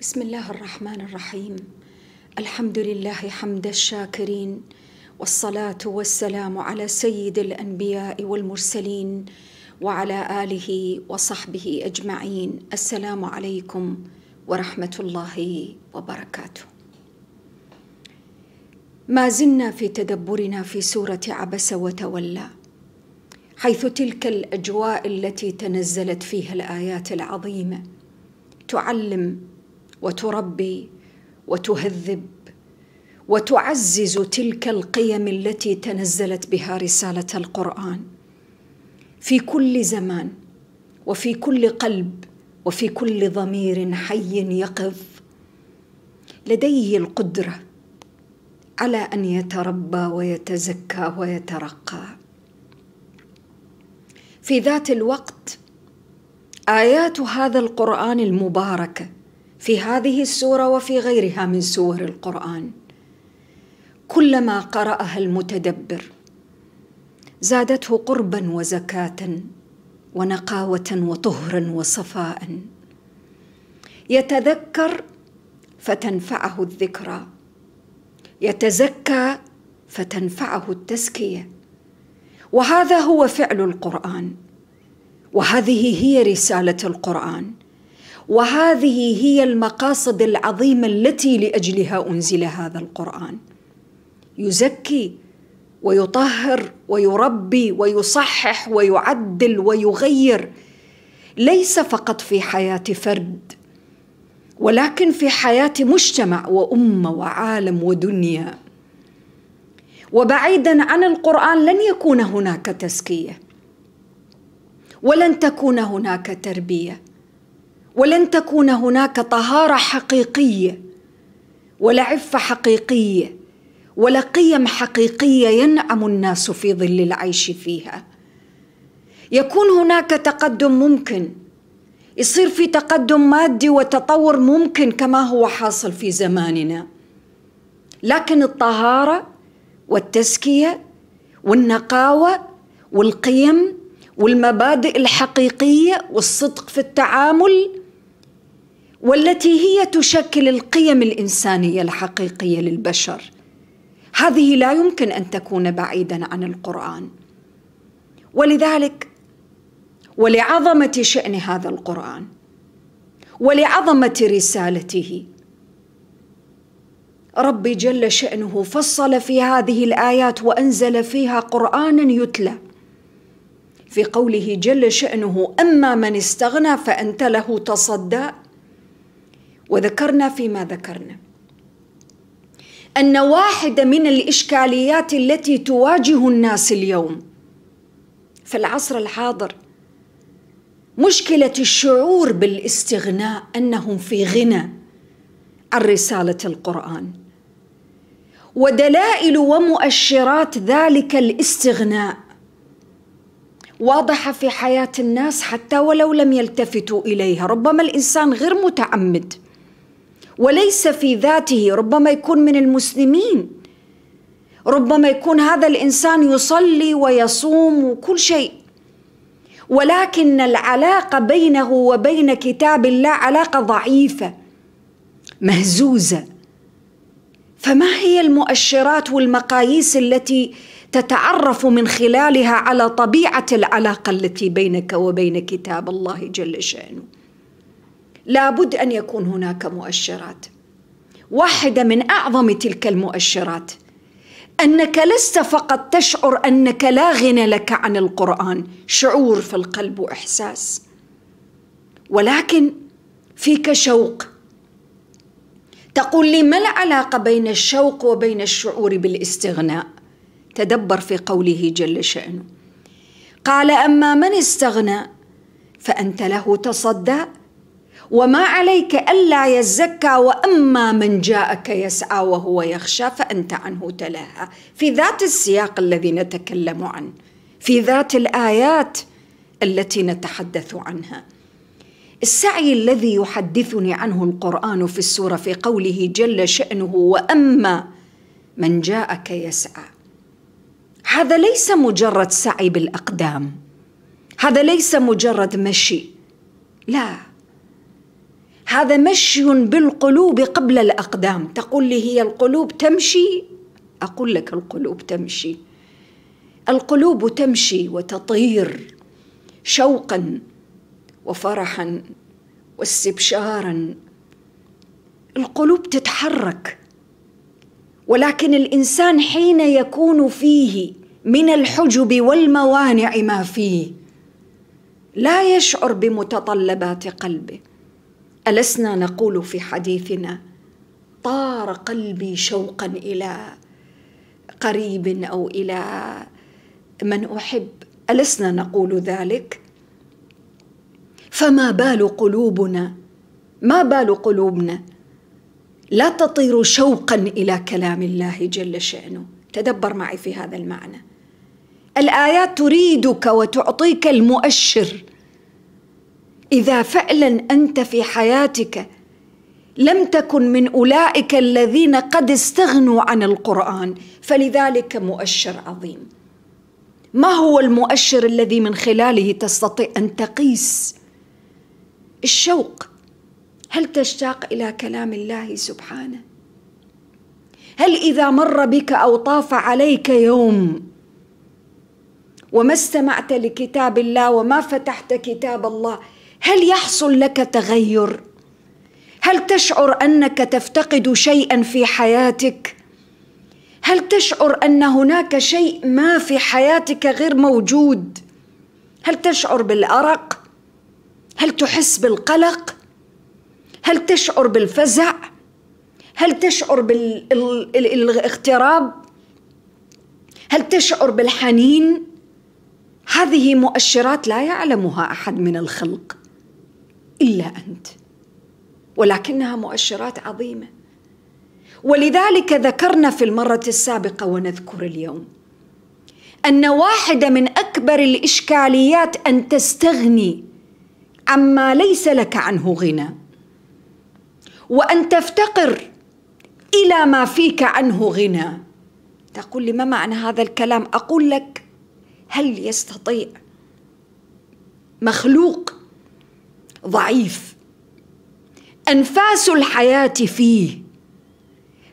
بسم الله الرحمن الرحيم الحمد لله حمد الشاكرين والصلاه والسلام على سيد الانبياء والمرسلين وعلى اله وصحبه اجمعين السلام عليكم ورحمه الله وبركاته ما زلنا في تدبرنا في سوره عبس وتولى حيث تلك الاجواء التي تنزلت فيها الايات العظيمه تعلم وتربي وتهذب وتعزز تلك القيم التي تنزلت بها رساله القران في كل زمان وفي كل قلب وفي كل ضمير حي يقظ لديه القدره على ان يتربى ويتزكى ويترقى في ذات الوقت ايات هذا القران المباركه في هذه السوره وفي غيرها من سور القران كلما قراها المتدبر زادته قربا وزكاه ونقاوه وطهرا وصفاء يتذكر فتنفعه الذكرى يتزكى فتنفعه التزكيه وهذا هو فعل القران وهذه هي رساله القران وهذه هي المقاصد العظيمه التي لاجلها انزل هذا القران يزكي ويطهر ويربي ويصحح ويعدل ويغير ليس فقط في حياه فرد ولكن في حياه مجتمع وامه وعالم ودنيا وبعيدا عن القران لن يكون هناك تزكيه ولن تكون هناك تربيه ولن تكون هناك طهاره حقيقيه ولا عفه حقيقيه ولا قيم حقيقيه ينعم الناس في ظل العيش فيها يكون هناك تقدم ممكن يصير في تقدم مادي وتطور ممكن كما هو حاصل في زماننا لكن الطهاره والتزكيه والنقاوه والقيم والمبادئ الحقيقيه والصدق في التعامل والتي هي تشكل القيم الانسانيه الحقيقيه للبشر هذه لا يمكن ان تكون بعيدا عن القران ولذلك ولعظمه شان هذا القران ولعظمه رسالته ربي جل شانه فصل في هذه الايات وانزل فيها قرانا يتلى في قوله جل شانه اما من استغنى فانت له تصدى وذكرنا فيما ذكرنا أن واحدة من الإشكاليات التي تواجه الناس اليوم في العصر الحاضر مشكلة الشعور بالاستغناء أنهم في غنى عن رسالة القرآن ودلائل ومؤشرات ذلك الاستغناء واضحة في حياة الناس حتى ولو لم يلتفتوا إليها ربما الإنسان غير متعمد وليس في ذاته ربما يكون من المسلمين ربما يكون هذا الانسان يصلي ويصوم وكل شيء ولكن العلاقه بينه وبين كتاب الله علاقه ضعيفه مهزوزه فما هي المؤشرات والمقاييس التي تتعرف من خلالها على طبيعه العلاقه التي بينك وبين كتاب الله جل شانه لابد ان يكون هناك مؤشرات واحده من اعظم تلك المؤشرات انك لست فقط تشعر انك لا غنى لك عن القران شعور في القلب واحساس ولكن فيك شوق تقول لي ما العلاقه بين الشوق وبين الشعور بالاستغناء تدبر في قوله جل شانه قال اما من استغنى فانت له تصدى وما عليك ألا يزكى وأما من جاءك يسعى وهو يخشى فأنت عنه تلهى في ذات السياق الذي نتكلم عنه في ذات الآيات التي نتحدث عنها السعي الذي يحدثني عنه القرآن في السورة في قوله جل شأنه وأما من جاءك يسعى هذا ليس مجرد سعي بالأقدام هذا ليس مجرد مشي لا هذا مشي بالقلوب قبل الأقدام تقول لي هي القلوب تمشي أقول لك القلوب تمشي القلوب تمشي وتطير شوقا وفرحا واستبشارا القلوب تتحرك ولكن الانسان حين يكون فيه من الحجب والموانع ما فيه لا يشعر بمتطلبات قلبه ألسنا نقول في حديثنا طار قلبي شوقا إلى قريب أو إلى من أحب ألسنا نقول ذلك فما بال قلوبنا ما بال قلوبنا لا تطير شوقا إلى كلام الله جل شأنه تدبر معي في هذا المعنى الآيات تريدك وتعطيك المؤشر اذا فعلا انت في حياتك لم تكن من اولئك الذين قد استغنوا عن القران فلذلك مؤشر عظيم ما هو المؤشر الذي من خلاله تستطيع ان تقيس الشوق هل تشتاق الى كلام الله سبحانه هل اذا مر بك او طاف عليك يوم وما استمعت لكتاب الله وما فتحت كتاب الله هل يحصل لك تغير هل تشعر انك تفتقد شيئا في حياتك هل تشعر ان هناك شيء ما في حياتك غير موجود هل تشعر بالارق هل تحس بالقلق هل تشعر بالفزع هل تشعر بالاغتراب هل تشعر بالحنين هذه مؤشرات لا يعلمها احد من الخلق الا انت ولكنها مؤشرات عظيمه ولذلك ذكرنا في المره السابقه ونذكر اليوم ان واحده من اكبر الاشكاليات ان تستغني عما ليس لك عنه غنى وان تفتقر الى ما فيك عنه غنى تقول لي ما معنى هذا الكلام اقول لك هل يستطيع مخلوق ضعيف انفاس الحياه فيه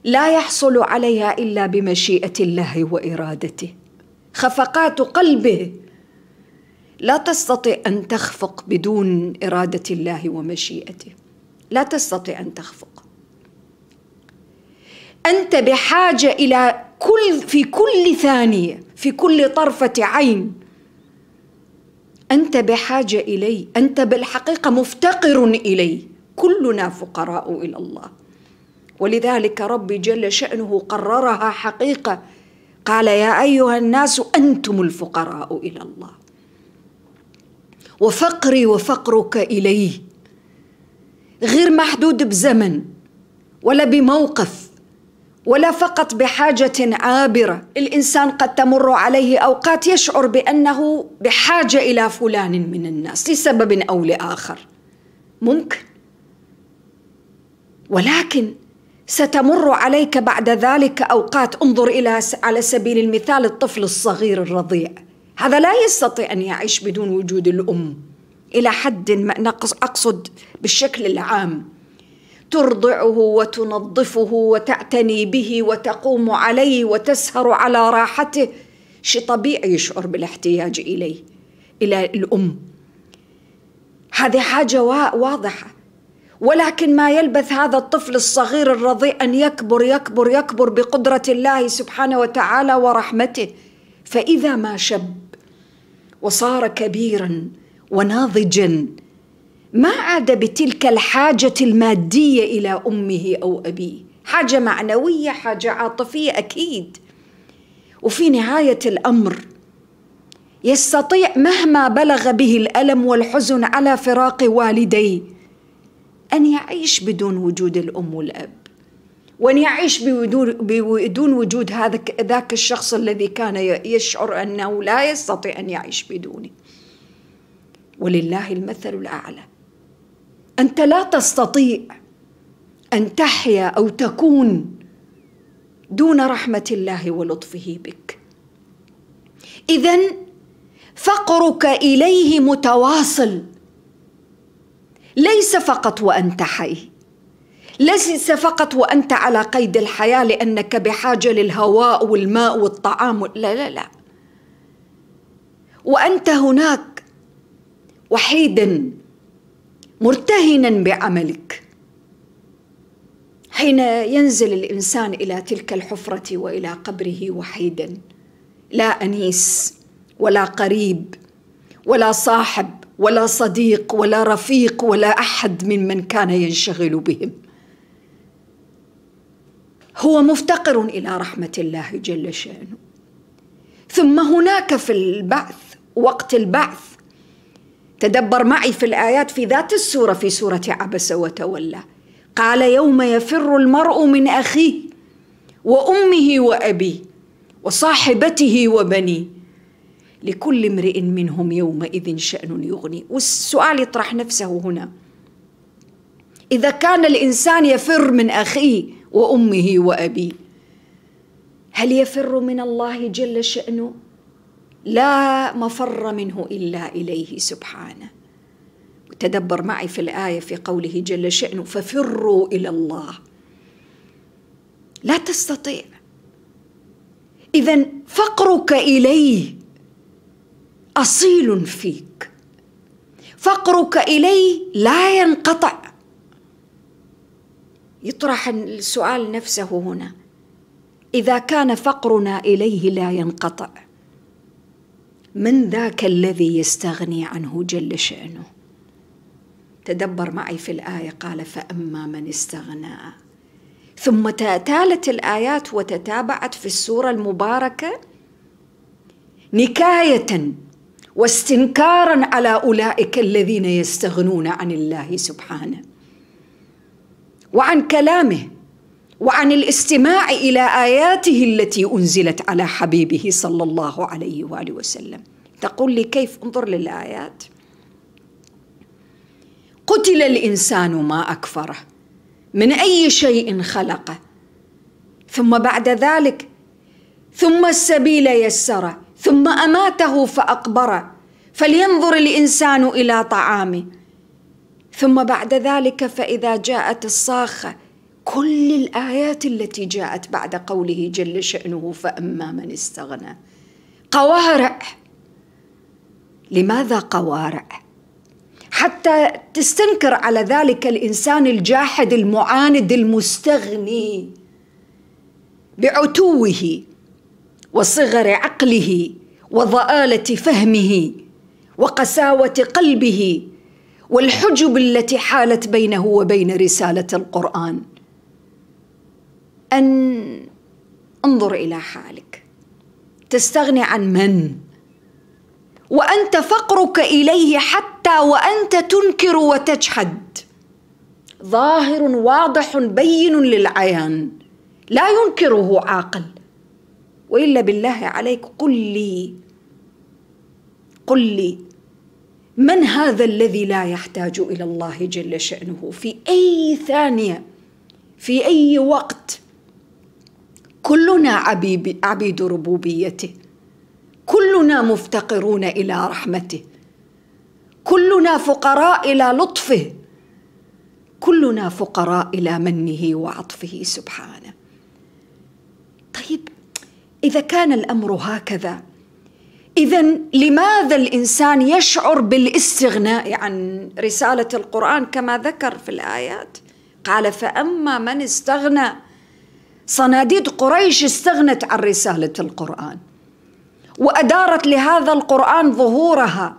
لا يحصل عليها الا بمشيئه الله وارادته خفقات قلبه لا تستطيع ان تخفق بدون اراده الله ومشيئته لا تستطيع ان تخفق انت بحاجه الى كل في كل ثانيه في كل طرفه عين انت بحاجه الي انت بالحقيقه مفتقر الي كلنا فقراء الى الله ولذلك ربي جل شانه قررها حقيقه قال يا ايها الناس انتم الفقراء الى الله وفقري وفقرك اليه غير محدود بزمن ولا بموقف ولا فقط بحاجة عابرة، الإنسان قد تمر عليه أوقات يشعر بأنه بحاجة إلى فلان من الناس لسبب أو لآخر. ممكن. ولكن ستمر عليك بعد ذلك أوقات انظر إلى على سبيل المثال الطفل الصغير الرضيع، هذا لا يستطيع أن يعيش بدون وجود الأم. إلى حد ما أقصد بالشكل العام. ترضعه وتنظفه وتعتني به وتقوم عليه وتسهر على راحته شيء طبيعي يشعر بالاحتياج اليه الى الام هذه حاجه واضحه ولكن ما يلبث هذا الطفل الصغير الرضيع ان يكبر يكبر يكبر بقدره الله سبحانه وتعالى ورحمته فاذا ما شب وصار كبيرا وناضجا ما عاد بتلك الحاجة المادية إلى أمه أو أبيه حاجة معنوية حاجة عاطفية أكيد وفي نهاية الأمر يستطيع مهما بلغ به الألم والحزن على فراق والديه أن يعيش بدون وجود الأم والأب وأن يعيش بدون وجود هذا ذاك الشخص الذي كان يشعر أنه لا يستطيع أن يعيش بدونه ولله المثل الأعلى انت لا تستطيع ان تحيا او تكون دون رحمه الله ولطفه بك اذا فقرك اليه متواصل ليس فقط وانت حي ليس فقط وانت على قيد الحياه لانك بحاجه للهواء والماء والطعام لا لا لا وانت هناك وحيدا مرتهنا بعملك حين ينزل الانسان الى تلك الحفره والى قبره وحيدا لا انيس ولا قريب ولا صاحب ولا صديق ولا رفيق ولا احد ممن كان ينشغل بهم هو مفتقر الى رحمه الله جل شانه ثم هناك في البعث وقت البعث تدبر معي في الآيات في ذات السورة في سورة عبس وتولى قال يوم يفر المرء من أخيه وأمه وأبيه وصاحبته وبنيه لكل امرئ منهم يومئذ شأن يغني والسؤال يطرح نفسه هنا إذا كان الإنسان يفر من أخيه وأمه وأبيه هل يفر من الله جل شأنه لا مفر منه إلا إليه سبحانه وتدبر معي في الآية في قوله جل شأنه ففروا إلى الله لا تستطيع إذا فقرك إليه أصيل فيك فقرك إليه لا ينقطع يطرح السؤال نفسه هنا إذا كان فقرنا إليه لا ينقطع من ذاك الذي يستغني عنه جل شأنه تدبر معي في الآية قال فأما من استغنى ثم تتالت الآيات وتتابعت في السورة المباركة نكاية واستنكارا على أولئك الذين يستغنون عن الله سبحانه وعن كلامه وعن الاستماع الى اياته التي انزلت على حبيبه صلى الله عليه واله وسلم تقول لي كيف انظر للايات قتل الانسان ما اكفره من اي شيء خلقه ثم بعد ذلك ثم السبيل يسره ثم اماته فاقبره فلينظر الانسان الى طعامه ثم بعد ذلك فاذا جاءت الصاخه كل الآيات التي جاءت بعد قوله جل شأنه فأما من استغنى قوارع لماذا قوارع حتى تستنكر على ذلك الانسان الجاحد المعاند المستغني بعتوه وصغر عقله وضآلة فهمه وقساوة قلبه والحجب التي حالت بينه وبين رسالة القرآن أن انظر إلى حالك تستغني عن من وأنت فقرك إليه حتى وأنت تنكر وتجحد ظاهر واضح بين للعيان لا ينكره عاقل والا بالله عليك قل لي قل لي من هذا الذي لا يحتاج الى الله جل شانه في اي ثانيه في اي وقت كلنا عبيد ربوبيته كلنا مفتقرون الى رحمته كلنا فقراء الى لطفه كلنا فقراء الى منه وعطفه سبحانه طيب اذا كان الامر هكذا اذا لماذا الانسان يشعر بالاستغناء عن رساله القران كما ذكر في الايات قال فاما من استغنى صناديد قريش استغنت عن رسالة القرآن وأدارت لهذا القرآن ظهورها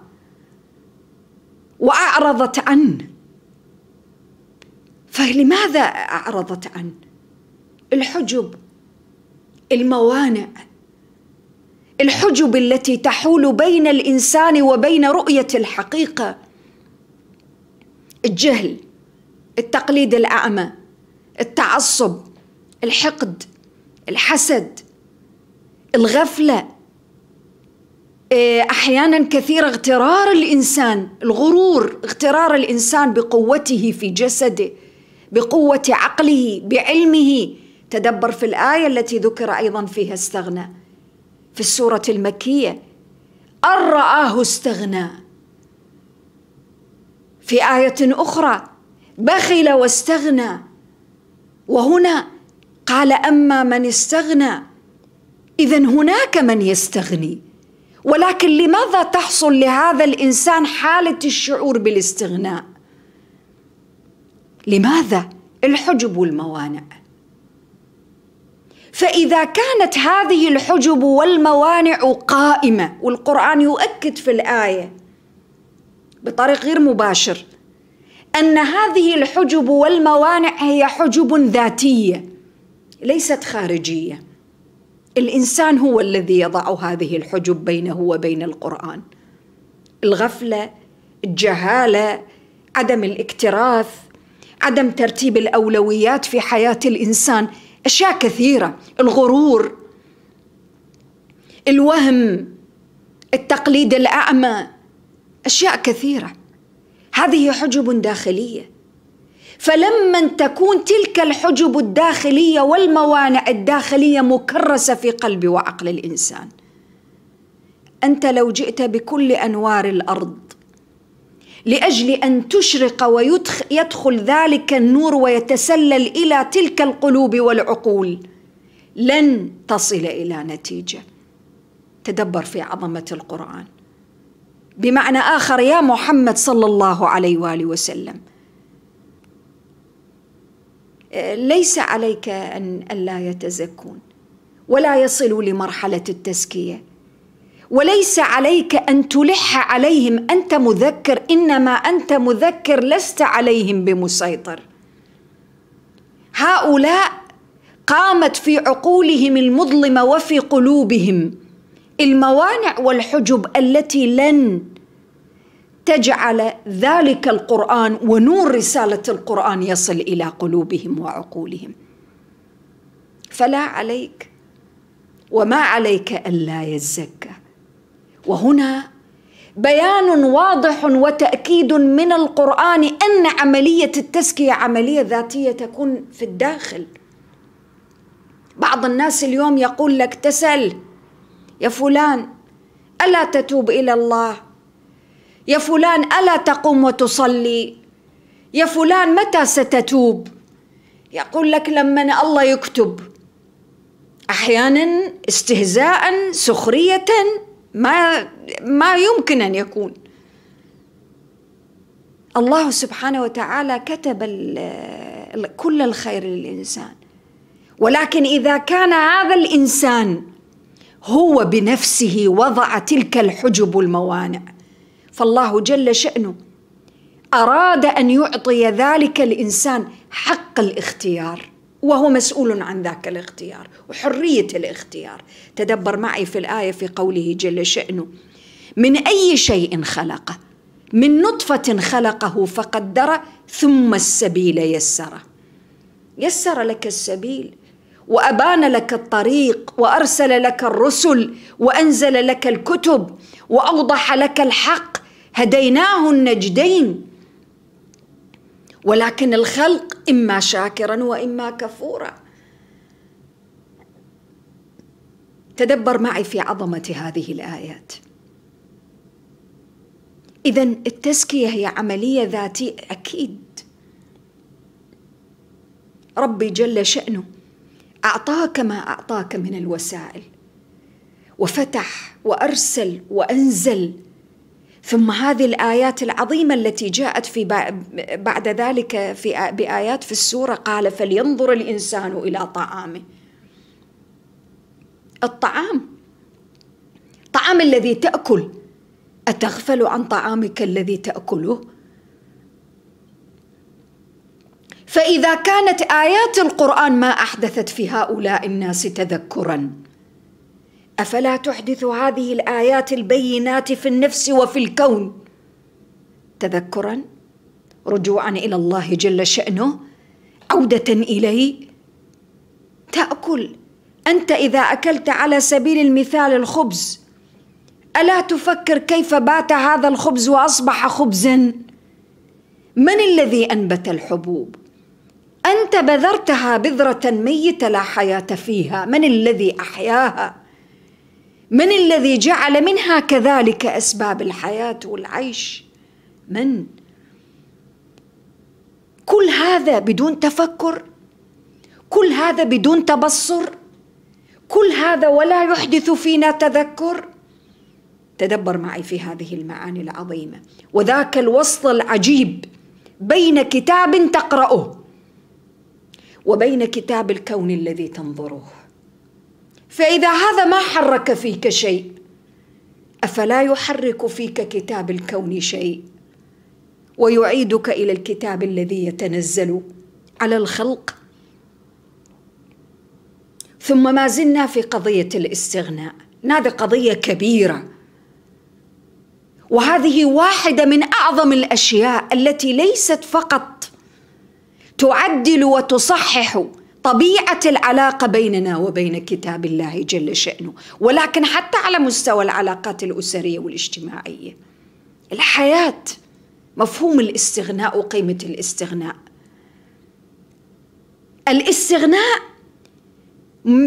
وأعرضت عنه فلماذا أعرضت عنه؟ الحجب الموانع الحجب التي تحول بين الإنسان وبين رؤية الحقيقة الجهل التقليد الأعمى التعصب الحقد الحسد الغفله آه، احيانا كثيره اغترار الانسان الغرور اغترار الانسان بقوته في جسده بقوه عقله بعلمه تدبر في الايه التي ذكر ايضا فيها استغنى في السوره المكيه ان راه استغنى في ايه اخرى بخل واستغنى وهنا قال اما من استغنى اذا هناك من يستغني ولكن لماذا تحصل لهذا الانسان حاله الشعور بالاستغناء لماذا الحجب والموانع فاذا كانت هذه الحجب والموانع قائمه والقران يؤكد في الايه بطريق غير مباشر ان هذه الحجب والموانع هي حجب ذاتيه ليست خارجيه الانسان هو الذي يضع هذه الحجب بينه وبين القران الغفله الجهاله عدم الاكتراث عدم ترتيب الاولويات في حياه الانسان اشياء كثيره الغرور الوهم التقليد الاعمى اشياء كثيره هذه حجب داخليه فلما تكون تلك الحجب الداخليه والموانع الداخليه مكرسه في قلب وعقل الانسان انت لو جئت بكل انوار الارض لاجل ان تشرق ويدخل ذلك النور ويتسلل الى تلك القلوب والعقول لن تصل الى نتيجه تدبر في عظمه القران بمعنى اخر يا محمد صلى الله عليه واله وسلم ليس عليك ان لا يتزكون ولا يصلوا لمرحله التزكيه وليس عليك ان تلح عليهم انت مذكر انما انت مذكر لست عليهم بمسيطر هؤلاء قامت في عقولهم المظلمه وفي قلوبهم الموانع والحجب التي لن تجعل ذلك القرآن ونور رسالة القرآن يصل إلى قلوبهم وعقولهم فلا عليك وما عليك ألا يزكى وهنا بيان واضح وتأكيد من القرآن أن عملية التزكية عملية ذاتية تكون في الداخل بعض الناس اليوم يقول لك تسل يا فلان ألا تتوب إلى الله يا فلان ألا تقوم وتصلي يا فلان متى ستتوب يقول لك لما الله يكتب أحيانا استهزاء سخرية ما ما يمكن أن يكون الله سبحانه وتعالى كتب كل الخير للإنسان ولكن إذا كان هذا الإنسان هو بنفسه وضع تلك الحجب والموانع فالله جل شأنه أراد أن يعطي ذلك الإنسان حق الاختيار وهو مسؤول عن ذاك الاختيار وحرية الاختيار تدبر معي في الآية في قوله جل شأنه من أي شيء خلقه من نطفة خلقه فقدر ثم السبيل يسر يسر لك السبيل وأبان لك الطريق وأرسل لك الرسل وأنزل لك الكتب وأوضح لك الحق هديناه النجدين ولكن الخلق إما شاكرا وإما كفورا تدبر معي في عظمة هذه الآيات إذا التزكية هي عملية ذاتية أكيد ربي جل شأنه أعطاك ما أعطاك من الوسائل وفتح وأرسل وأنزل ثم هذه الآيات العظيمة التي جاءت في بعد ذلك في بآيات في السورة قال فلينظر الإنسان إلى طعامه الطعام طعام الذي تأكل أتغفل عن طعامك الذي تأكله فإذا كانت آيات القرآن ما أحدثت في هؤلاء الناس تذكرا افلا تحدث هذه الايات البينات في النفس وفي الكون تذكرا رجوعا الى الله جل شانه عوده اليه تاكل انت اذا اكلت على سبيل المثال الخبز الا تفكر كيف بات هذا الخبز واصبح خبزا من الذي انبت الحبوب انت بذرتها بذره ميته لا حياه فيها من الذي احياها من الذي جعل منها كذلك اسباب الحياه والعيش من كل هذا بدون تفكر كل هذا بدون تبصر كل هذا ولا يحدث فينا تذكر تدبر معي في هذه المعاني العظيمه وذاك الوصل العجيب بين كتاب تقراه وبين كتاب الكون الذي تنظره فإذا هذا ما حرك فيك شيء أفلا يحرك فيك كتاب الكون شيء ويعيدك إلى الكتاب الذي يتنزل على الخلق ثم ما زلنا في قضية الاستغناء هذه قضية كبيرة وهذه واحدة من أعظم الأشياء التي ليست فقط تعدل وتصحح طبيعه العلاقه بيننا وبين كتاب الله جل شانه ولكن حتى على مستوى العلاقات الاسريه والاجتماعيه الحياه مفهوم الاستغناء وقيمه الاستغناء الاستغناء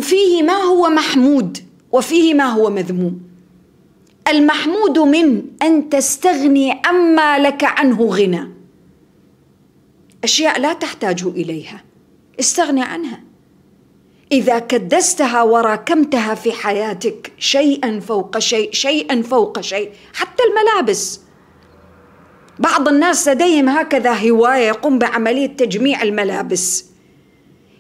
فيه ما هو محمود وفيه ما هو مذموم المحمود من ان تستغني عما لك عنه غنى اشياء لا تحتاج اليها استغني عنها اذا كدستها وراكمتها في حياتك شيئا فوق شيء شيئا فوق شيء حتى الملابس بعض الناس لديهم هكذا هوايه يقوم بعمليه تجميع الملابس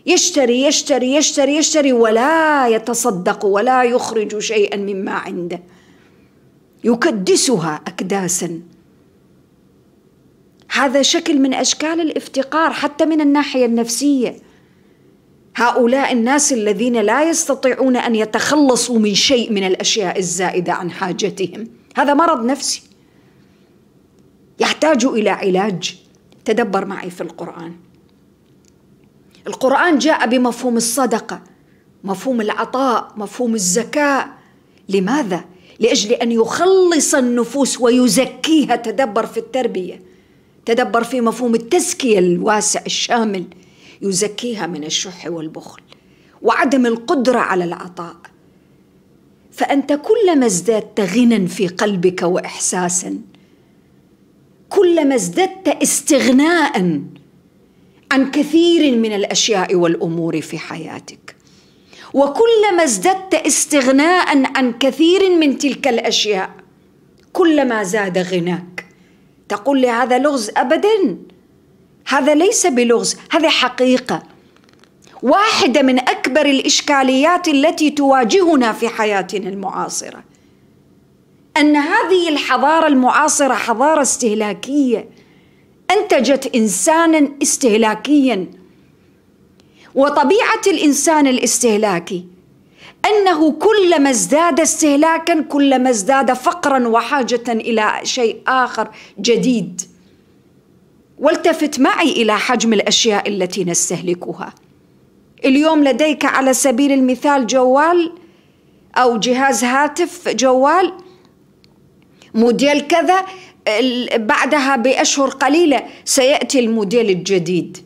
يشتري يشتري يشتري يشتري ولا يتصدق ولا يخرج شيئا مما عنده يكدسها اكداسا هذا شكل من اشكال الافتقار حتى من الناحيه النفسيه هؤلاء الناس الذين لا يستطيعون ان يتخلصوا من شيء من الاشياء الزائده عن حاجتهم هذا مرض نفسي يحتاج الى علاج تدبر معي في القران القران جاء بمفهوم الصدقه مفهوم العطاء مفهوم الزكاه لماذا لاجل ان يخلص النفوس ويزكيها تدبر في التربيه تدبر في مفهوم التزكيه الواسع الشامل يزكيها من الشح والبخل وعدم القدره على العطاء فانت كلما ازددت غنى في قلبك واحساسا كلما ازددت استغناء عن كثير من الاشياء والامور في حياتك وكلما ازددت استغناء عن كثير من تلك الاشياء كلما زاد غناك تقول لي هذا لغز ابدا هذا ليس بلغز هذا حقيقه واحده من اكبر الاشكاليات التي تواجهنا في حياتنا المعاصره ان هذه الحضاره المعاصره حضاره استهلاكيه انتجت انسانا استهلاكيا وطبيعه الانسان الاستهلاكي انه كلما ازداد استهلاكا كلما ازداد فقرا وحاجه الى شيء اخر جديد والتفت معي الى حجم الاشياء التي نستهلكها اليوم لديك على سبيل المثال جوال او جهاز هاتف جوال موديل كذا بعدها باشهر قليله سياتي الموديل الجديد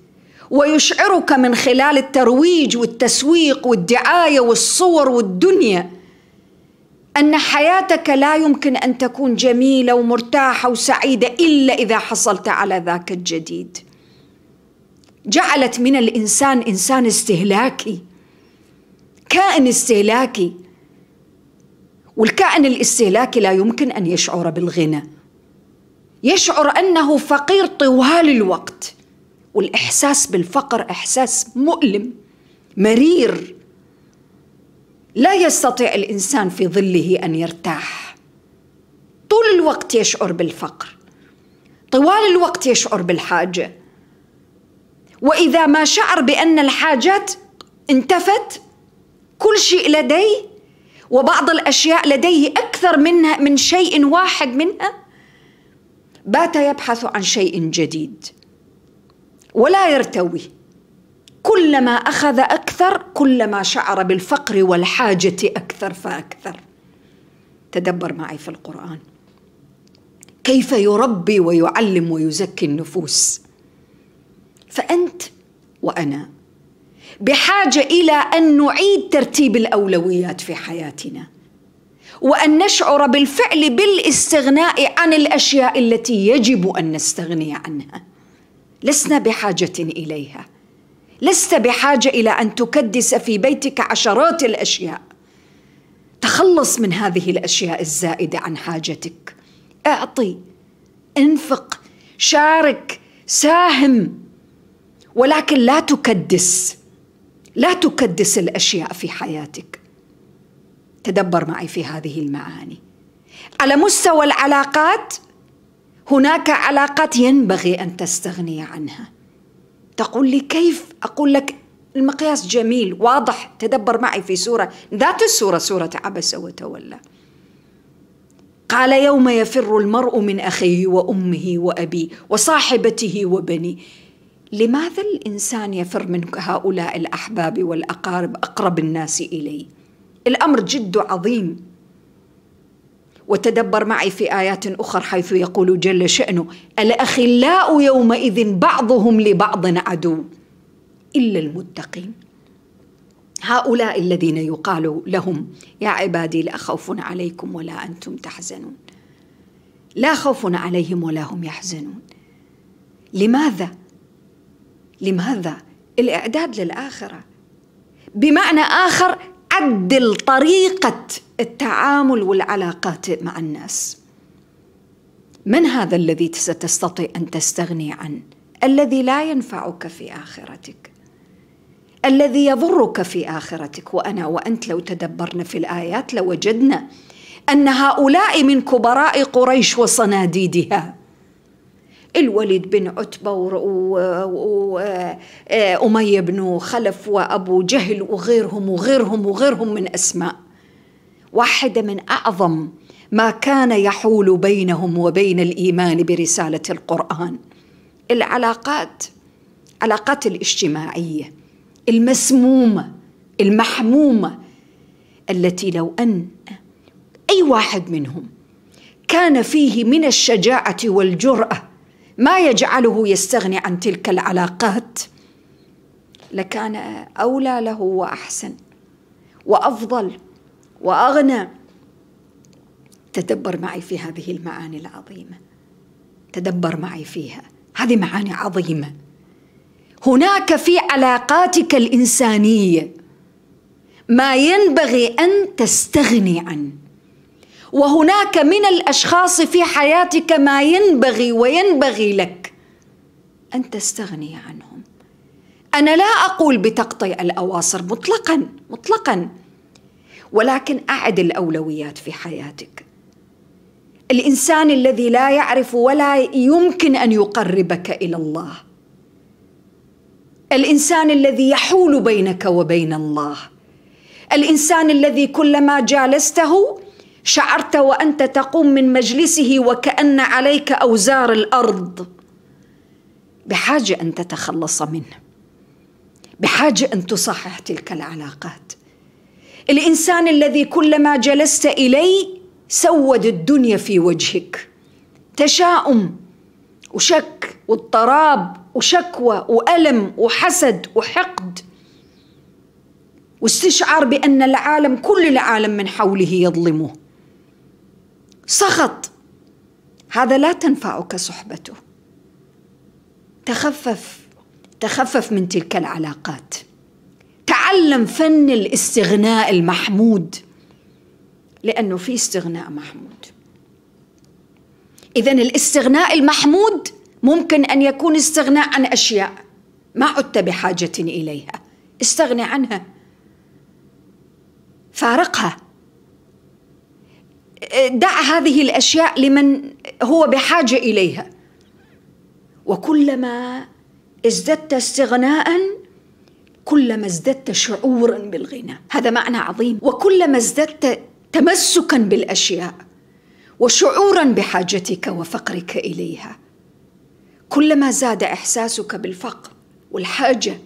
ويشعرك من خلال الترويج والتسويق والدعايه والصور والدنيا ان حياتك لا يمكن ان تكون جميله ومرتاحه وسعيده الا اذا حصلت على ذاك الجديد جعلت من الانسان انسان استهلاكي كائن استهلاكي والكائن الاستهلاكي لا يمكن ان يشعر بالغنى يشعر انه فقير طوال الوقت والاحساس بالفقر احساس مؤلم مرير لا يستطيع الانسان في ظله ان يرتاح طول الوقت يشعر بالفقر طوال الوقت يشعر بالحاجه واذا ما شعر بان الحاجات انتفت كل شيء لديه وبعض الاشياء لديه اكثر منها من شيء واحد منها بات يبحث عن شيء جديد ولا يرتوي كلما اخذ اكثر كلما شعر بالفقر والحاجه اكثر فاكثر تدبر معي في القران كيف يربي ويعلم ويزكي النفوس فانت وانا بحاجه الى ان نعيد ترتيب الاولويات في حياتنا وان نشعر بالفعل بالاستغناء عن الاشياء التي يجب ان نستغني عنها لسنا بحاجه اليها لست بحاجه الى ان تكدس في بيتك عشرات الاشياء تخلص من هذه الاشياء الزائده عن حاجتك اعطي انفق شارك ساهم ولكن لا تكدس لا تكدس الاشياء في حياتك تدبر معي في هذه المعاني على مستوى العلاقات هناك علاقات ينبغي ان تستغني عنها تقول لي كيف أقول لك المقياس جميل واضح تدبر معي في سورة ذات السورة سورة عبس وتولى قال يوم يفر المرء من أخيه وأمه وأبيه وصاحبته وبنيه لماذا الإنسان يفر من هؤلاء الأحباب والأقارب أقرب الناس إليه الأمر جد عظيم وتدبر معي في آيات أخرى حيث يقول جل شأنه الأخلاء يومئذ بعضهم لبعض عدو إلا المتقين هؤلاء الذين يقال لهم يا عبادي لا خوف عليكم ولا أنتم تحزنون لا خوف عليهم ولا هم يحزنون لماذا؟ لماذا؟ الإعداد للآخرة بمعنى آخر عدل طريقة التعامل والعلاقات مع الناس من هذا الذي ستستطيع أن تستغني عنه الذي لا ينفعك في آخرتك الذي يضرك في آخرتك وأنا وأنت لو تدبرنا في الآيات لوجدنا لو أن هؤلاء من كبراء قريش وصناديدها الوليد بن عتبة وأمية آه، بن خلف وأبو جهل وغيرهم وغيرهم وغيرهم من أسماء واحدة من أعظم ما كان يحول بينهم وبين الإيمان برسالة القرآن العلاقات علاقات الاجتماعية المسمومة المحمومة التي لو أن أي واحد منهم كان فيه من الشجاعة والجرأة ما يجعله يستغني عن تلك العلاقات لكان اولى له واحسن وافضل واغنى تدبر معي في هذه المعاني العظيمه تدبر معي فيها هذه معاني عظيمه هناك في علاقاتك الانسانيه ما ينبغي ان تستغني عنه وهناك من الاشخاص في حياتك ما ينبغي وينبغي لك ان تستغني عنهم انا لا اقول بتقطيع الاواصر مطلقا مطلقا ولكن اعد الاولويات في حياتك الانسان الذي لا يعرف ولا يمكن ان يقربك الى الله الانسان الذي يحول بينك وبين الله الانسان الذي كلما جالسته شعرت وانت تقوم من مجلسه وكان عليك اوزار الارض بحاجه ان تتخلص منه بحاجه ان تصحح تلك العلاقات الانسان الذي كلما جلست اليه سود الدنيا في وجهك تشاؤم وشك واضطراب وشكوى والم وحسد وحقد واستشعار بان العالم كل العالم من حوله يظلمه سخط هذا لا تنفعك صحبته تخفف تخفف من تلك العلاقات تعلم فن الاستغناء المحمود لانه في استغناء محمود اذا الاستغناء المحمود ممكن ان يكون استغناء عن اشياء ما عدت بحاجه اليها استغني عنها فارقها دع هذه الاشياء لمن هو بحاجه اليها وكلما ازددت استغناء كلما ازددت شعورا بالغنى هذا معنى عظيم وكلما ازددت تمسكا بالاشياء وشعورا بحاجتك وفقرك اليها كلما زاد احساسك بالفقر والحاجه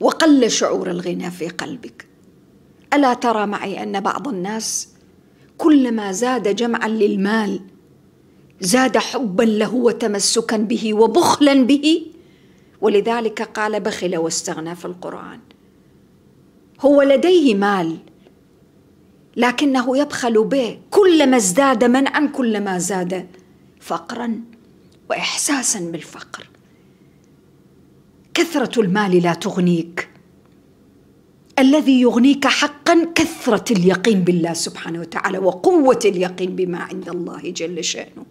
وقل شعور الغنى في قلبك الا ترى معي ان بعض الناس كلما زاد جمعا للمال زاد حبا له وتمسكا به وبخلا به ولذلك قال بخل واستغنى في القران هو لديه مال لكنه يبخل به كلما ازداد منعا كلما زاد فقرا واحساسا بالفقر كثره المال لا تغنيك الذي يغنيك حقا كثرة اليقين بالله سبحانه وتعالى وقوة اليقين بما عند الله جل شأنه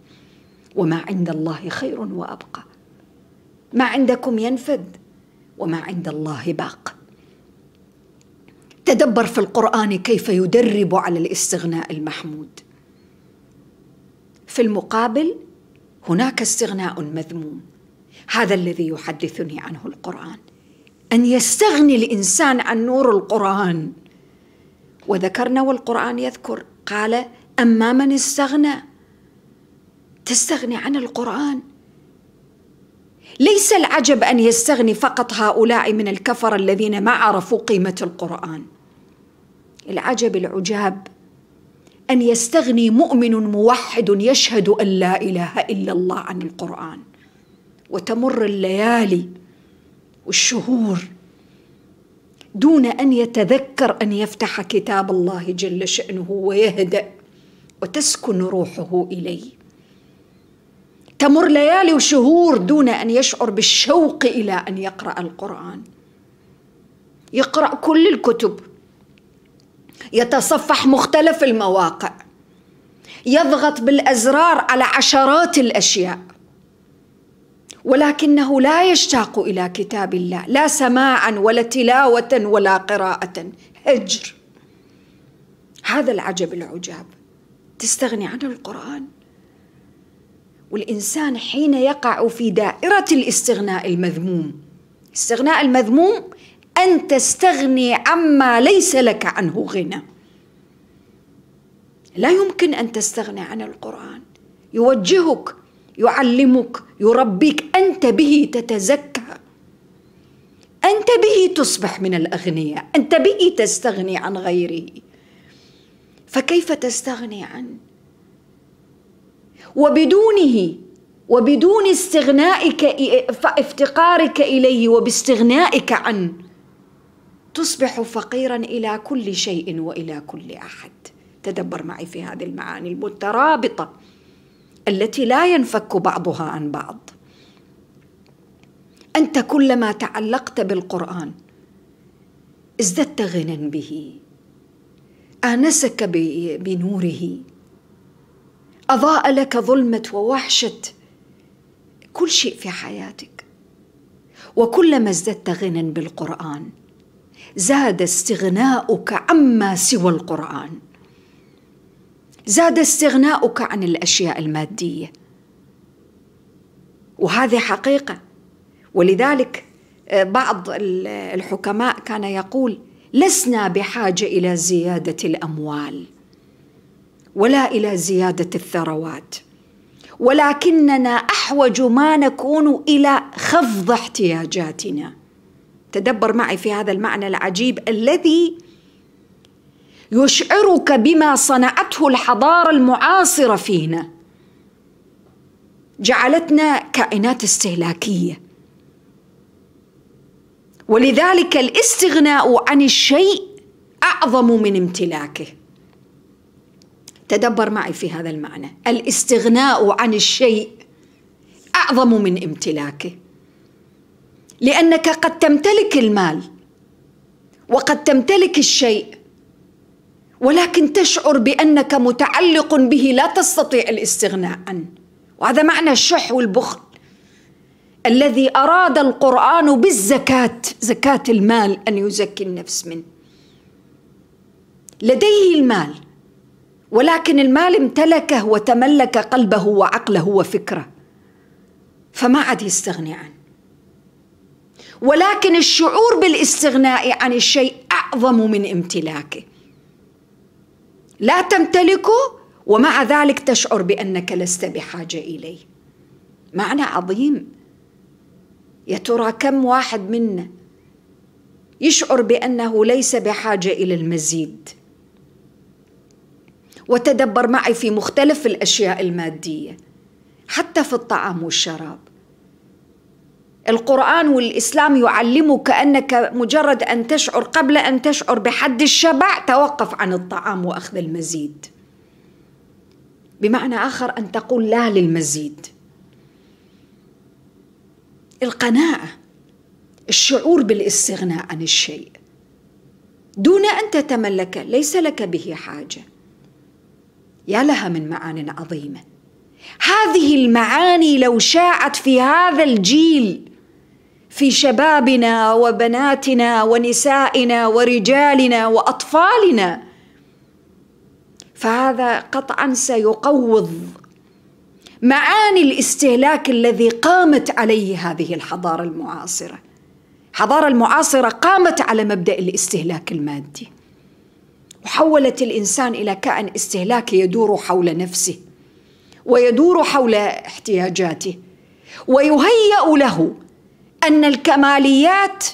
وما عند الله خير وأبقى ما عندكم ينفد وما عند الله باق تدبر في القرآن كيف يدرب على الاستغناء المحمود في المقابل هناك استغناء مذموم هذا الذي يحدثني عنه القرآن أن يستغني الإنسان عن نور القرآن وذكرنا والقرآن يذكر قال أما من استغنى تستغني عن القرآن ليس العجب أن يستغني فقط هؤلاء من الكفر الذين ما عرفوا قيمة القرآن العجب العجاب أن يستغني مؤمن موحد يشهد أن لا إله إلا الله عن القرآن وتمر الليالي والشهور دون ان يتذكر ان يفتح كتاب الله جل شانه ويهدا وتسكن روحه اليه تمر ليالي وشهور دون ان يشعر بالشوق الى ان يقرا القران يقرا كل الكتب يتصفح مختلف المواقع يضغط بالازرار على عشرات الاشياء ولكنه لا يشتاق الى كتاب الله لا سماعا ولا تلاوه ولا قراءه هجر هذا العجب العجاب تستغني عن القران والانسان حين يقع في دائره الاستغناء المذموم استغناء المذموم ان تستغني عما ليس لك عنه غنى لا يمكن ان تستغني عن القران يوجهك يعلمك يربيك انت به تتزكى انت به تصبح من الاغنياء انت به تستغني عن غيره فكيف تستغني عنه وبدونه وبدون استغنائك افتقارك اليه وباستغنائك عنه تصبح فقيرا الى كل شيء والى كل احد تدبر معي في هذه المعاني المترابطه التي لا ينفك بعضها عن بعض انت كلما تعلقت بالقران ازددت غنى به انسك بنوره اضاء لك ظلمه ووحشه كل شيء في حياتك وكلما ازددت غنى بالقران زاد استغناؤك عما سوى القران زاد استغناؤك عن الاشياء الماديه وهذه حقيقه ولذلك آه، بعض الحكماء كان يقول لسنا بحاجه الى زياده الاموال ولا الى زياده الثروات ولكننا احوج ما نكون الى خفض احتياجاتنا تدبر معي في هذا المعنى العجيب الذي يشعرك بما صنعته الحضاره المعاصره فينا جعلتنا كائنات استهلاكيه ولذلك الاستغناء عن الشيء اعظم من امتلاكه تدبر معي في هذا المعنى الاستغناء عن الشيء اعظم من امتلاكه لانك قد تمتلك المال وقد تمتلك الشيء ولكن تشعر بانك متعلق به لا تستطيع الاستغناء عنه وهذا معنى الشح والبخل الذي اراد القران بالزكاه زكاه المال ان يزكي النفس منه لديه المال ولكن المال امتلكه وتملك قلبه وعقله وفكره فما عاد يستغني عنه ولكن الشعور بالاستغناء عن الشيء اعظم من امتلاكه لا تمتلكه ومع ذلك تشعر بانك لست بحاجه اليه معنى عظيم يا ترى كم واحد منا يشعر بانه ليس بحاجه الى المزيد وتدبر معي في مختلف الاشياء الماديه حتى في الطعام والشراب القرآن والإسلام يعلمك أنك مجرد أن تشعر قبل أن تشعر بحد الشبع توقف عن الطعام وأخذ المزيد بمعنى آخر أن تقول لا للمزيد القناعة الشعور بالاستغناء عن الشيء دون أن تتملك ليس لك به حاجة يا لها من معان عظيمه هذه المعاني لو شاعت في هذا الجيل في شبابنا وبناتنا ونسائنا ورجالنا واطفالنا فهذا قطعا سيقوض معاني الاستهلاك الذي قامت عليه هذه الحضاره المعاصره الحضاره المعاصره قامت على مبدا الاستهلاك المادي وحولت الانسان الى كائن استهلاكي يدور حول نفسه ويدور حول احتياجاته ويهيأ له ان الكماليات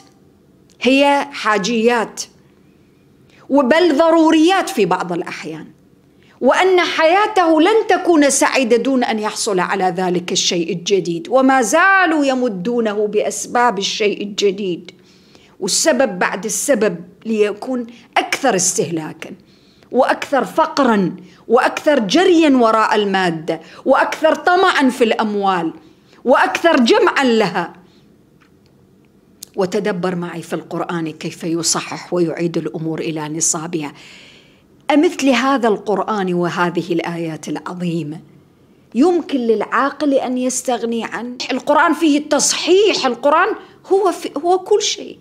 هي حاجيات وبل ضروريات في بعض الاحيان وان حياته لن تكون سعيده دون ان يحصل على ذلك الشيء الجديد وما زالوا يمدونه باسباب الشيء الجديد والسبب بعد السبب ليكون اكثر استهلاكا واكثر فقرا واكثر جريا وراء الماده واكثر طمعا في الاموال واكثر جمعا لها وتدبر معي في القرآن كيف يصحح ويعيد الأمور إلى نصابها أمثل هذا القرآن وهذه الآيات العظيمة يمكن للعاقل أن يستغني عن القرآن فيه التصحيح القرآن هو, في هو كل شيء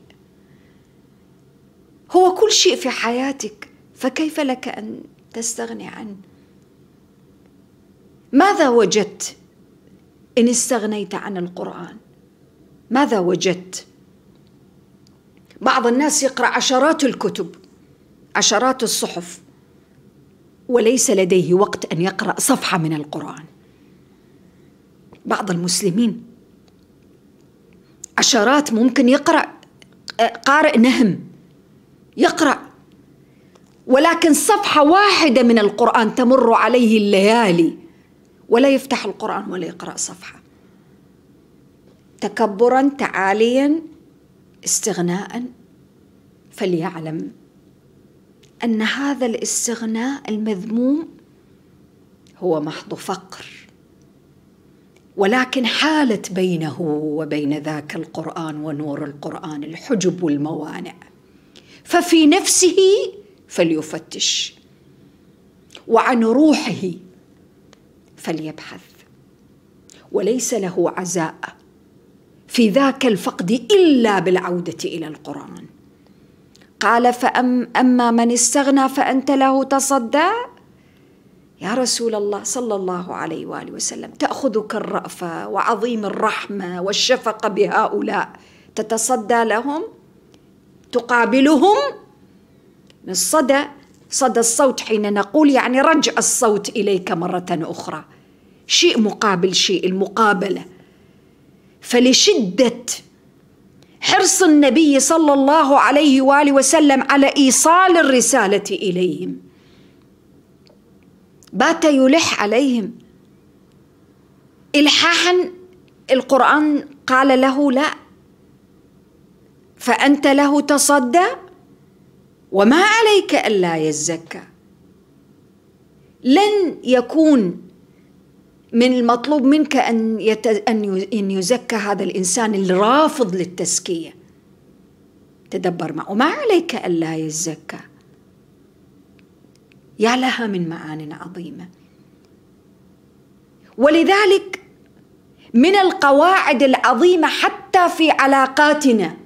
هو كل شيء في حياتك فكيف لك أن تستغني عنه ماذا وجدت إن استغنيت عن القرآن ماذا وجدت بعض الناس يقرأ عشرات الكتب عشرات الصحف وليس لديه وقت أن يقرأ صفحة من القرآن بعض المسلمين عشرات ممكن يقرأ آه، قارئ نهم يقرأ ولكن صفحة واحدة من القرآن تمر عليه الليالي ولا يفتح القرآن ولا يقرأ صفحة تكبرا تعاليا استغناء فليعلم ان هذا الاستغناء المذموم هو محض فقر ولكن حالت بينه وبين ذاك القران ونور القران الحجب والموانع ففي نفسه فليفتش وعن روحه فليبحث وليس له عزاء في ذاك الفقد إلا بالعودة إلى القرآن قال فأم من استغنى فأنت له تصدى يا رسول الله صلى الله عليه وآله وسلم تأخذك الرأفة وعظيم الرحمة والشفقة بهؤلاء تتصدى لهم تقابلهم الصدى صدى الصوت حين نقول يعني رجع الصوت إليك مرة أخرى شيء مقابل شيء المقابله فلشدة حرص النبي صلى الله عليه واله وسلم على ايصال الرساله اليهم بات يلح عليهم الحاحا القران قال له لا فانت له تصدى وما عليك الا يزكى لن يكون من المطلوب منك أن, يت... أن يزكى هذا الإنسان الرافض للتزكية تدبر معه وما عليك ألا يزكى يا لها من معان عظيمة ولذلك من القواعد العظيمة حتى في علاقاتنا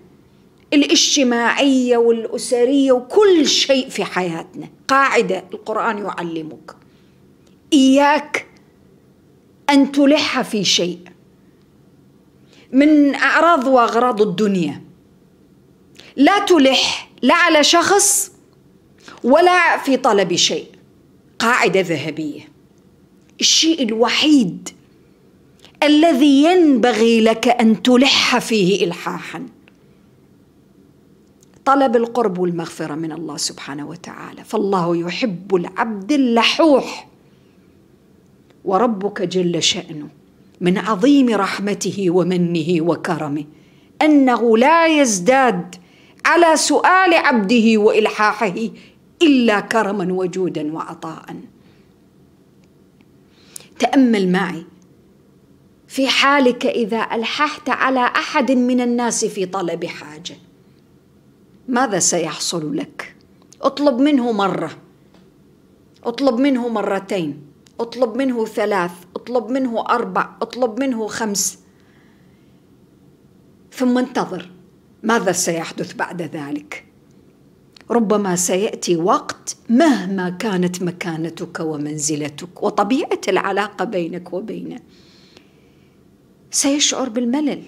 الاجتماعية والأسرية وكل شيء في حياتنا قاعدة القرآن يعلمك إياك أن تلح في شيء من أعراض وأغراض الدنيا لا تلح لا على شخص ولا في طلب شيء قاعدة ذهبية الشيء الوحيد الذي ينبغي لك أن تلح فيه إلحاحا طلب القرب والمغفرة من الله سبحانه وتعالى فالله يحب العبد اللحوح وربك جل شأنه من عظيم رحمته ومنه وكرمه أنه لا يزداد على سؤال عبده وإلحاحه إلا كرما وجودا وعطاء تأمل معي في حالك إذا ألححت على أحد من الناس في طلب حاجة ماذا سيحصل لك؟ اطلب منه مرة اطلب منه مرتين اطلب منه ثلاث اطلب منه أربع اطلب منه خمس ثم انتظر ماذا سيحدث بعد ذلك ربما سياتي وقت مهما كانت مكانتك ومنزلتك وطبيعه العلاقه بينك وبينه سيشعر بالملل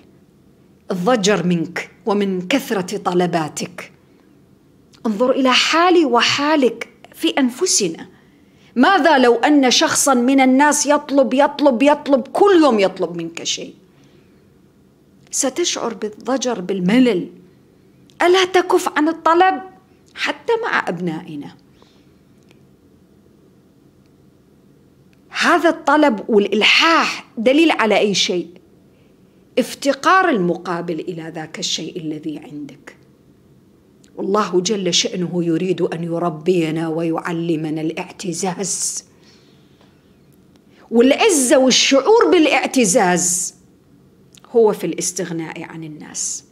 الضجر منك ومن كثره طلباتك انظر الى حالي وحالك في انفسنا ماذا لو أن شخصا من الناس يطلب يطلب يطلب كل يوم يطلب منك شيء ستشعر بالضجر بالملل ألا تكف عن الطلب حتى مع أبنائنا هذا الطلب والإلحاح دليل على أي شيء افتقار المقابل إلى ذاك الشيء الذي عندك والله جل شأنه يريد أن يربينا ويعلمنا الاعتزاز والعزة والشعور بالاعتزاز هو في الاستغناء عن الناس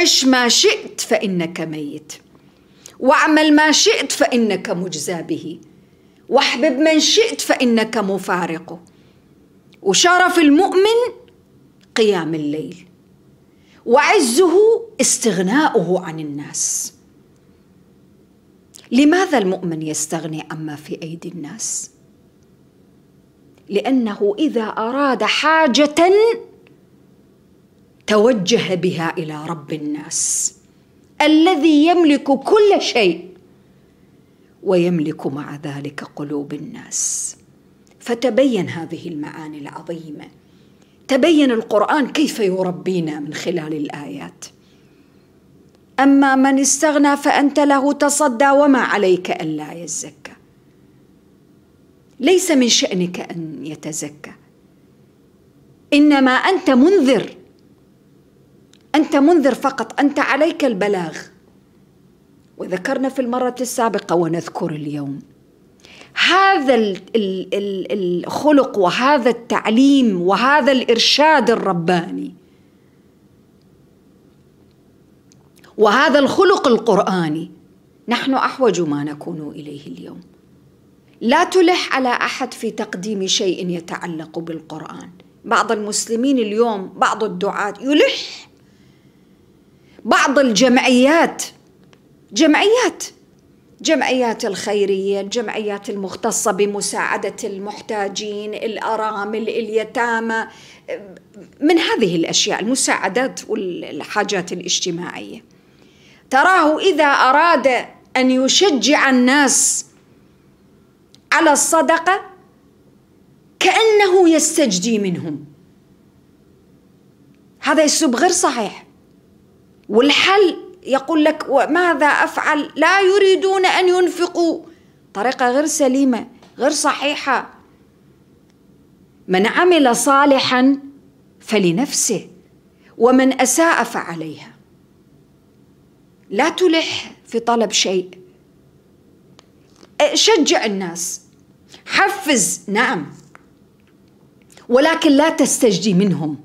عش ما شئت فإنك ميت واعمل ما شئت فإنك مجزى به واحبب من شئت فإنك مفارقه وشرف المؤمن قيام الليل وعزه استغناؤه عن الناس لماذا المؤمن يستغني عما في ايدي الناس لانه اذا اراد حاجه توجه بها الى رب الناس الذي يملك كل شيء ويملك مع ذلك قلوب الناس فتبين هذه المعاني العظيمه تبين القرآن كيف يربينا من خلال الآيات أما من استغنى فأنت له تصدى وما عليك ألا يزكى ليس من شأنك أن يتزكى إنما أنت منذر أنت منذر فقط أنت عليك البلاغ وذكرنا في المرة السابقة ونذكر اليوم هذا الخلق وهذا التعليم وهذا الارشاد الرباني وهذا الخلق القراني نحن احوج ما نكون اليه اليوم لا تلح على احد في تقديم شيء يتعلق بالقران بعض المسلمين اليوم بعض الدعاه يلح بعض الجمعيات جمعيات جمعيات الخيرية الجمعيات المختصة بمساعدة المحتاجين الأرامل اليتامى من هذه الأشياء المساعدات والحاجات الاجتماعية تراه إذا أراد أن يشجع الناس على الصدقة كأنه يستجدي منهم هذا يسب غير صحيح والحل يقول لك ماذا أفعل لا يريدون أن ينفقوا طريقة غير سليمة غير صحيحة من عمل صالحا فلنفسه ومن أساء فعليها لا تلح في طلب شيء شجع الناس حفز نعم ولكن لا تستجدي منهم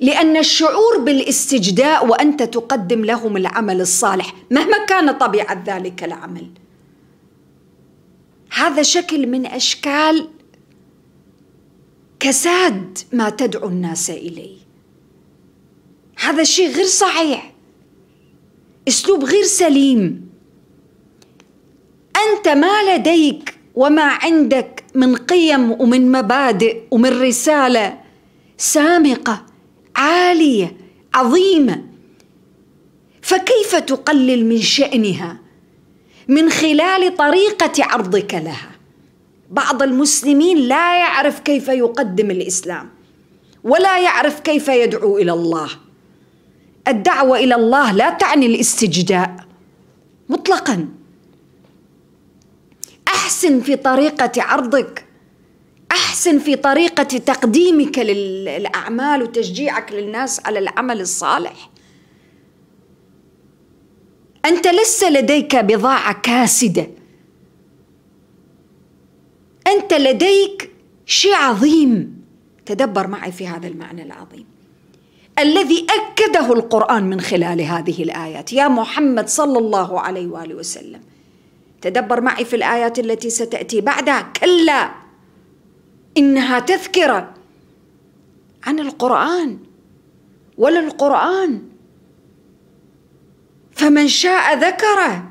لأن الشعور بالاستجداء وأنت تقدم لهم العمل الصالح مهما كان طبيعة ذلك العمل هذا شكل من أشكال كساد ما تدعو الناس إليه هذا الشيء غير صحيح اسلوب غير سليم انت ما لديك وما عندك من قيم ومن مبادئ ومن رساله سامقه عالية عظيمة فكيف تقلل من شأنها من خلال طريقة عرضك لها بعض المسلمين لا يعرف كيف يقدم الإسلام ولا يعرف كيف يدعو إلى الله الدعوة إلى الله لا تعني الاستجداء مطلقا أحسن في طريقة عرضك احسن في طريقه تقديمك للاعمال وتشجيعك للناس على العمل الصالح انت لسه لديك بضاعه كاسده انت لديك شيء عظيم تدبر معي في هذا المعنى العظيم الذي اكده القران من خلال هذه الايات يا محمد صلى الله عليه واله وسلم تدبر معي في الايات التي ستاتي بعدها كلا إنها تذكرة عن القرآن ولا القرآن فمن شاء ذكره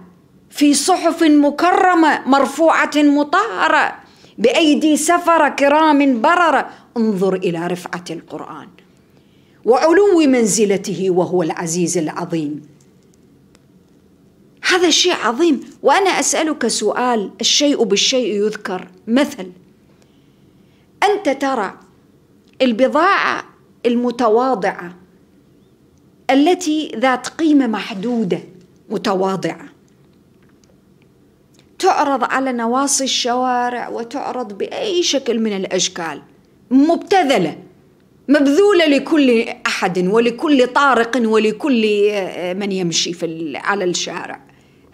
في صحف مكرمة مرفوعة مطهرة بأيدي سفر كرام بررة انظر إلى رفعة القرآن وعلو منزلته وهو العزيز العظيم هذا شيء عظيم وأنا أسألك سؤال الشيء بالشيء يذكر مثل انت ترى البضاعه المتواضعه التي ذات قيمه محدوده متواضعه تعرض على نواصي الشوارع وتعرض باي شكل من الاشكال مبتذله مبذوله لكل احد ولكل طارق ولكل آه، من يمشي في على الشارع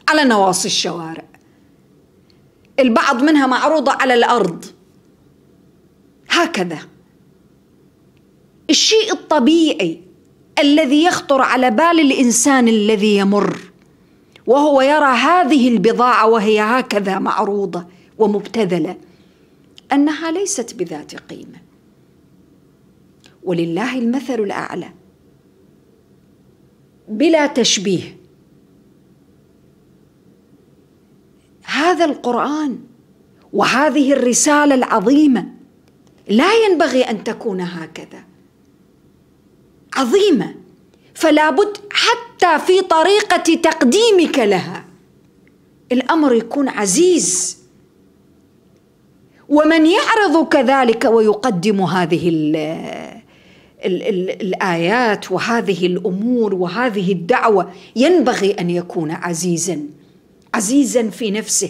على نواصي الشوارع البعض منها معروضه على الارض هكذا الشيء الطبيعي الذي يخطر على بال الانسان الذي يمر وهو يرى هذه البضاعه وهي هكذا معروضه ومبتذله انها ليست بذات قيمه ولله المثل الاعلى بلا تشبيه هذا القران وهذه الرساله العظيمه لا ينبغي ان تكون هكذا عظيمه فلا بد حتى في طريقه تقديمك لها الامر يكون عزيز ومن يعرض كذلك ويقدم هذه ال ال الـ الايات وهذه الامور وهذه الدعوه ينبغي ان يكون عزيزا عزيزا في نفسه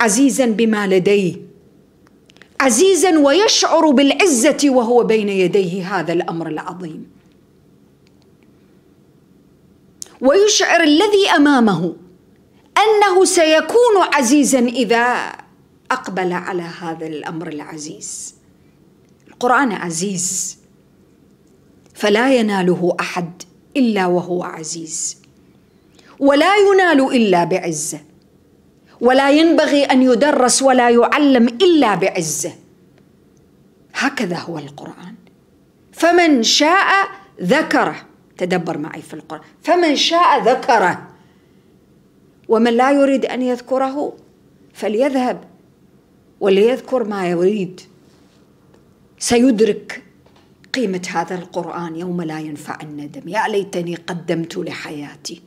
عزيزا بما لديه عزيزا ويشعر بالعزه وهو بين يديه هذا الامر العظيم ويشعر الذي امامه انه سيكون عزيزا اذا اقبل على هذا الامر العزيز القران عزيز فلا يناله احد الا وهو عزيز ولا ينال الا بعزه ولا ينبغي ان يدرس ولا يعلم الا بعزه هكذا هو القران فمن شاء ذكره تدبر معي في القران فمن شاء ذكره ومن لا يريد ان يذكره فليذهب وليذكر ما يريد سيدرك قيمه هذا القران يوم لا ينفع الندم يا ليتني قدمت لحياتي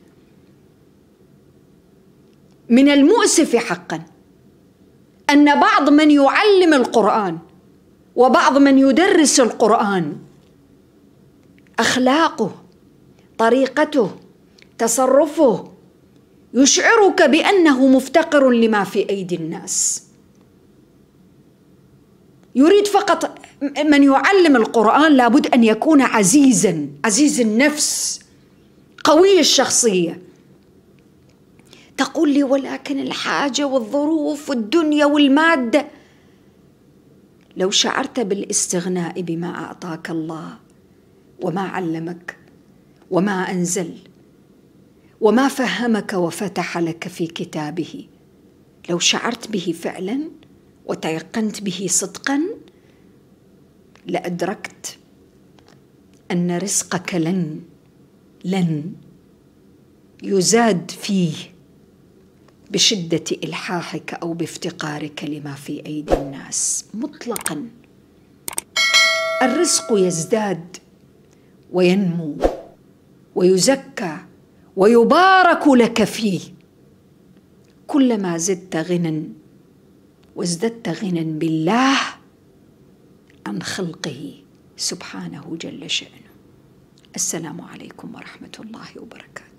من المؤسف حقا ان بعض من يعلم القران وبعض من يدرس القران اخلاقه طريقته تصرفه يشعرك بانه مفتقر لما في ايدي الناس يريد فقط من يعلم القران لابد ان يكون عزيزا عزيز النفس قوي الشخصيه تقول لي ولكن الحاجة والظروف والدنيا والمادة لو شعرت بالاستغناء بما أعطاك الله وما علمك وما أنزل وما فهمك وفتح لك في كتابه لو شعرت به فعلا وتيقنت به صدقا لأدركت أن رزقك لن لن يزاد فيه بشدة إلحاحك أو بافتقارك لما في أيدي الناس مطلقا الرزق يزداد وينمو ويزكى ويبارك لك فيه كلما زدت غنى وازددت غنى بالله عن خلقه سبحانه جل شأنه السلام عليكم ورحمة الله وبركاته